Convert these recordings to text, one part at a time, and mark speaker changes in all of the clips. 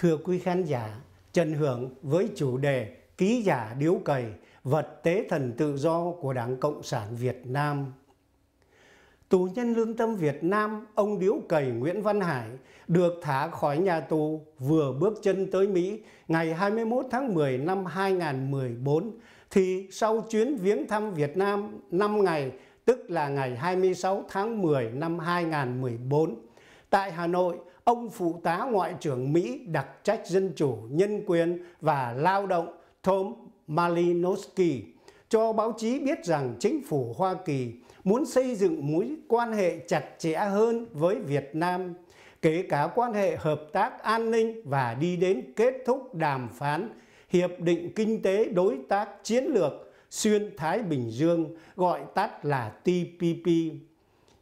Speaker 1: Thưa quý khán giả, Trần Hưởng với chủ đề Ký giả điếu cầy, vật tế thần tự do của Đảng Cộng sản Việt Nam. Tù nhân lương tâm Việt Nam, ông điếu cầy Nguyễn Văn Hải được thả khỏi nhà tù vừa bước chân tới Mỹ ngày 21 tháng 10 năm 2014 thì sau chuyến viếng thăm Việt Nam 5 ngày, tức là ngày 26 tháng 10 năm 2014, tại Hà Nội, ông phụ tá ngoại trưởng Mỹ đặc trách dân chủ, nhân quyền và lao động Tom Malinowski cho báo chí biết rằng chính phủ Hoa Kỳ muốn xây dựng mối quan hệ chặt chẽ hơn với Việt Nam, kể cả quan hệ hợp tác an ninh và đi đến kết thúc đàm phán Hiệp định Kinh tế Đối tác Chiến lược Xuyên Thái Bình Dương, gọi tắt là TPP.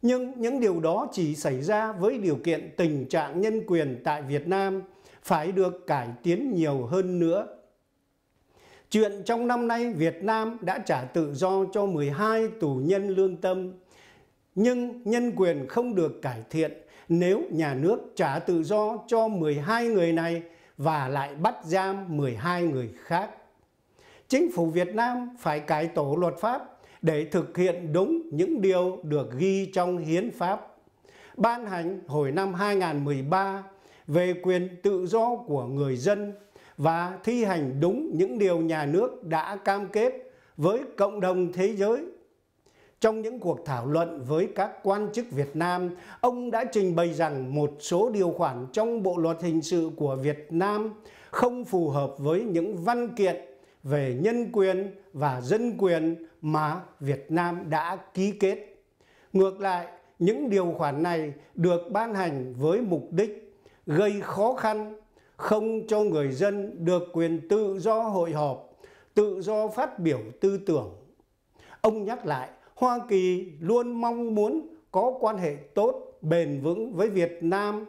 Speaker 1: Nhưng những điều đó chỉ xảy ra với điều kiện tình trạng nhân quyền tại Việt Nam phải được cải tiến nhiều hơn nữa. Chuyện trong năm nay Việt Nam đã trả tự do cho 12 tù nhân lương tâm, nhưng nhân quyền không được cải thiện nếu nhà nước trả tự do cho 12 người này và lại bắt giam 12 người khác. Chính phủ Việt Nam phải cải tổ luật pháp để thực hiện đúng những điều được ghi trong hiến pháp ban hành hồi năm 2013 về quyền tự do của người dân và thi hành đúng những điều nhà nước đã cam kết với cộng đồng thế giới. Trong những cuộc thảo luận với các quan chức Việt Nam, ông đã trình bày rằng một số điều khoản trong Bộ luật hình sự của Việt Nam không phù hợp với những văn kiện về nhân quyền và dân quyền mà Việt Nam đã ký kết. Ngược lại, những điều khoản này được ban hành với mục đích gây khó khăn không cho người dân được quyền tự do hội họp, tự do phát biểu tư tưởng. Ông nhắc lại, Hoa Kỳ luôn mong muốn có quan hệ tốt, bền vững với Việt Nam,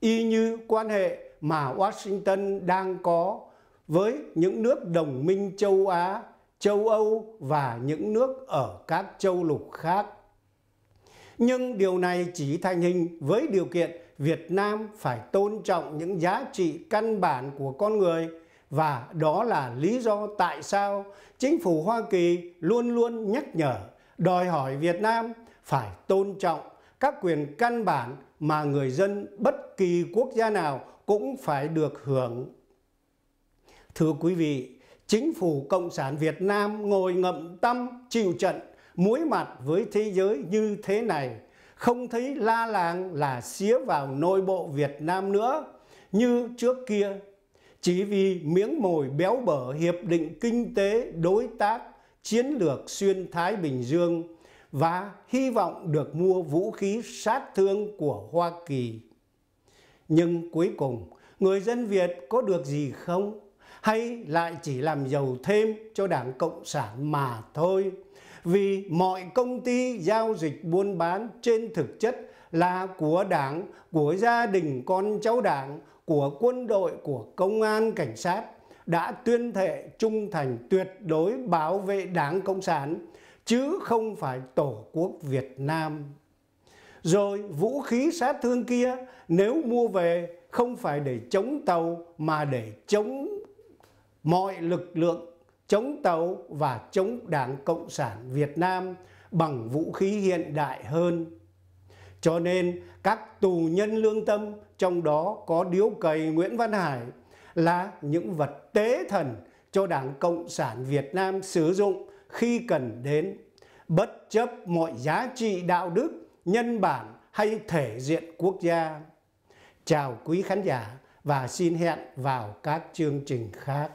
Speaker 1: y như quan hệ mà Washington đang có với những nước đồng minh châu Á, châu Âu và những nước ở các châu lục khác. Nhưng điều này chỉ thành hình với điều kiện Việt Nam phải tôn trọng những giá trị căn bản của con người và đó là lý do tại sao chính phủ Hoa Kỳ luôn luôn nhắc nhở đòi hỏi Việt Nam phải tôn trọng các quyền căn bản mà người dân bất kỳ quốc gia nào cũng phải được hưởng Thưa quý vị, chính phủ Cộng sản Việt Nam ngồi ngậm tâm chịu trận muối mặt với thế giới như thế này không thấy la làng là xía vào nội bộ Việt Nam nữa như trước kia chỉ vì miếng mồi béo bở hiệp định kinh tế đối tác chiến lược xuyên Thái Bình Dương và hy vọng được mua vũ khí sát thương của Hoa Kỳ. Nhưng cuối cùng, người dân Việt có được gì không? hay lại chỉ làm giàu thêm cho Đảng Cộng sản mà thôi. Vì mọi công ty giao dịch buôn bán trên thực chất là của Đảng, của gia đình con cháu Đảng, của quân đội, của công an, cảnh sát đã tuyên thệ trung thành tuyệt đối bảo vệ Đảng Cộng sản chứ không phải Tổ quốc Việt Nam. Rồi vũ khí sát thương kia nếu mua về không phải để chống tàu mà để chống mọi lực lượng chống tàu và chống Đảng Cộng sản Việt Nam bằng vũ khí hiện đại hơn. Cho nên các tù nhân lương tâm trong đó có điếu cầy Nguyễn Văn Hải là những vật tế thần cho Đảng Cộng sản Việt Nam sử dụng khi cần đến, bất chấp mọi giá trị đạo đức, nhân bản hay thể diện quốc gia. Chào quý khán giả và xin hẹn vào các chương trình khác.